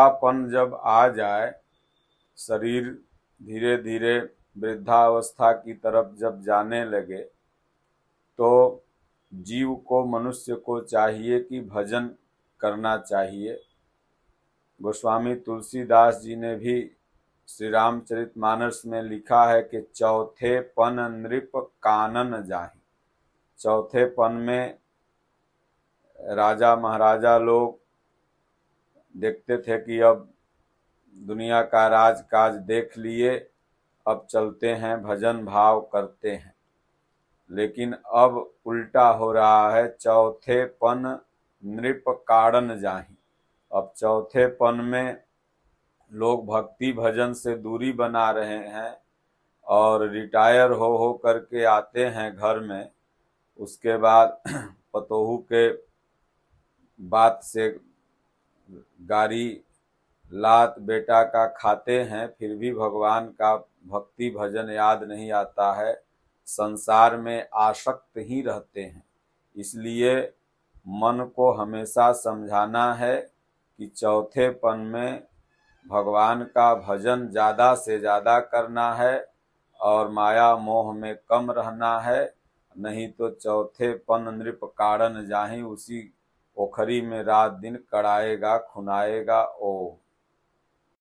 बुढ़ापन जब आ जाए, शरीर धीरे-धीरे वृद्धावस्था की तरफ जब जाने लगे, तो जीव को, मनुष्य को चाहिए कि भजन करना चाहिए। गोस्वामी तुलसीदास जी ने भी श्री रामचरित मानस में लिखा है कि चौथे पन नृप कानन जाहि। चौथे पन में राजा महाराजा लोग देखते थे कि अब दुनिया का राज काज देख लिए अब चलते हैं भजन भाव करते हैं लेकिन अब उल्टा हो रहा है चौथे पन नृप काड़न जाही अब चौथे पन में लोग भक्ति भजन से दूरी बना रहे हैं और रिटायर हो हो करके आते हैं घर में उसके बाद पतोहू के बात से गाड़ी लात बेटा का खाते हैं फिर भी भगवान का भक्ति भजन याद नहीं आता है संसार में आसक्त ही रहते हैं इसलिए मन को हमेशा समझाना है कि चौथे पन में भगवान का भजन ज़्यादा से ज़्यादा करना है और माया मोह में कम रहना है नहीं तो चौथे पन नृप कारण जाही उसी पोखरी में रात दिन कड़ाएगा खुनाएगा ओ